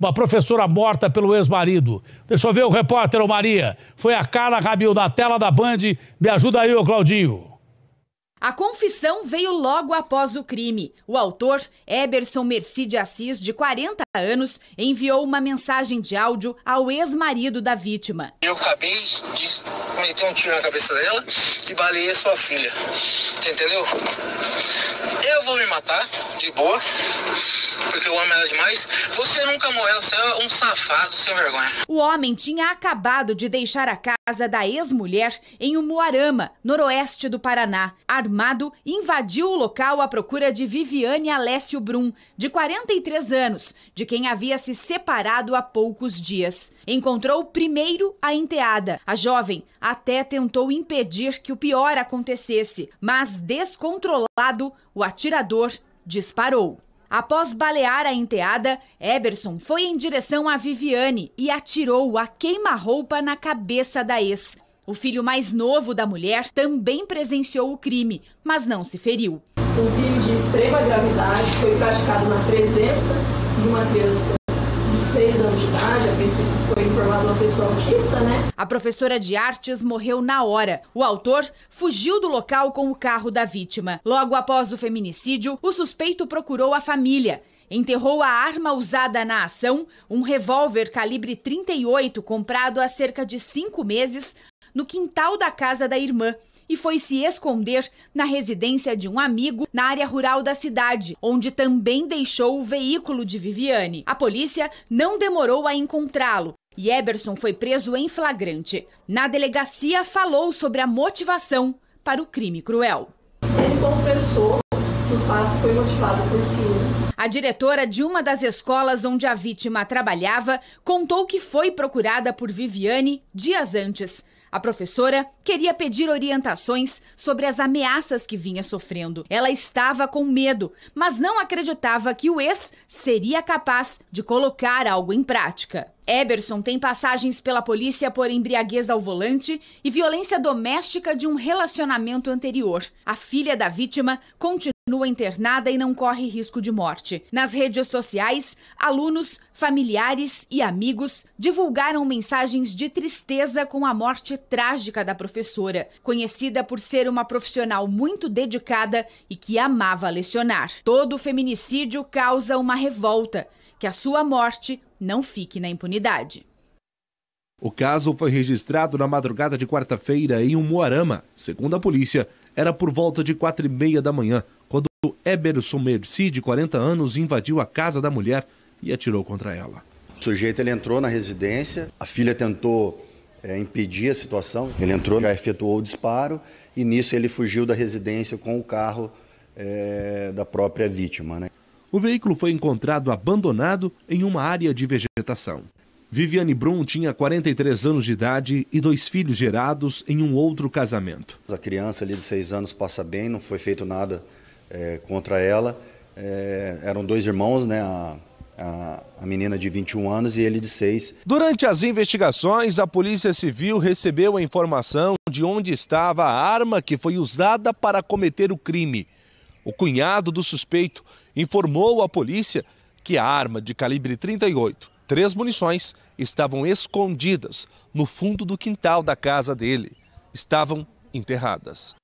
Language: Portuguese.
uma professora morta pelo ex-marido. Deixa eu ver o repórter, ô Maria. Foi a Carla Rabil, da tela da Band. Me ajuda aí, ô Claudinho. A confissão veio logo após o crime. O autor, Eberson Merci Assis, de 40 anos, enviou uma mensagem de áudio ao ex-marido da vítima. Eu acabei de meter um tiro na cabeça dela e baleei sua filha. Você entendeu? Eu vou me matar, de boa, porque eu amo ela demais. Você nunca amou ela, você é um safado sem vergonha. O homem tinha acabado de deixar a casa casa da ex-mulher em Umuarama, noroeste do Paraná. Armado, invadiu o local à procura de Viviane Alessio Brum, de 43 anos, de quem havia se separado há poucos dias. Encontrou primeiro a enteada. A jovem até tentou impedir que o pior acontecesse, mas descontrolado, o atirador disparou. Após balear a enteada, Eberson foi em direção a Viviane e atirou a queima-roupa na cabeça da ex. O filho mais novo da mulher também presenciou o crime, mas não se feriu. Um crime de extrema gravidade foi praticado na presença de uma criança de anos de idade, a princípio foi informado uma pessoa autista, né? A professora de artes morreu na hora. O autor fugiu do local com o carro da vítima. Logo após o feminicídio, o suspeito procurou a família enterrou a arma usada na ação, um revólver calibre 38 comprado há cerca de cinco meses, no quintal da casa da irmã e foi se esconder na residência de um amigo na área rural da cidade, onde também deixou o veículo de Viviane. A polícia não demorou a encontrá-lo. E Eberson foi preso em flagrante. Na delegacia, falou sobre a motivação para o crime cruel. Ele confessou o fato foi motivado por ciúmes. A diretora de uma das escolas onde a vítima trabalhava contou que foi procurada por Viviane dias antes. A professora queria pedir orientações sobre as ameaças que vinha sofrendo. Ela estava com medo, mas não acreditava que o ex seria capaz de colocar algo em prática. Eberson tem passagens pela polícia por embriaguez ao volante e violência doméstica de um relacionamento anterior. A filha da vítima continua continua internada e não corre risco de morte. Nas redes sociais, alunos, familiares e amigos divulgaram mensagens de tristeza com a morte trágica da professora, conhecida por ser uma profissional muito dedicada e que amava lecionar. Todo feminicídio causa uma revolta, que a sua morte não fique na impunidade. O caso foi registrado na madrugada de quarta-feira em Umuarama. Segundo a polícia, era por volta de quatro e meia da manhã, quando Eberson Merci, de 40 anos, invadiu a casa da mulher e atirou contra ela. O sujeito ele entrou na residência, a filha tentou é, impedir a situação, ele entrou, já efetuou o disparo e nisso ele fugiu da residência com o carro é, da própria vítima. Né? O veículo foi encontrado abandonado em uma área de vegetação. Viviane Brum tinha 43 anos de idade e dois filhos gerados em um outro casamento. A criança ali de 6 anos passa bem, não foi feito nada é, contra ela. É, eram dois irmãos, né? A, a, a, menina de 21 anos e ele de 6. Durante as investigações, a Polícia Civil recebeu a informação de onde estava a arma que foi usada para cometer o crime. O cunhado do suspeito informou à polícia que a arma de calibre 38 Três munições estavam escondidas no fundo do quintal da casa dele. Estavam enterradas.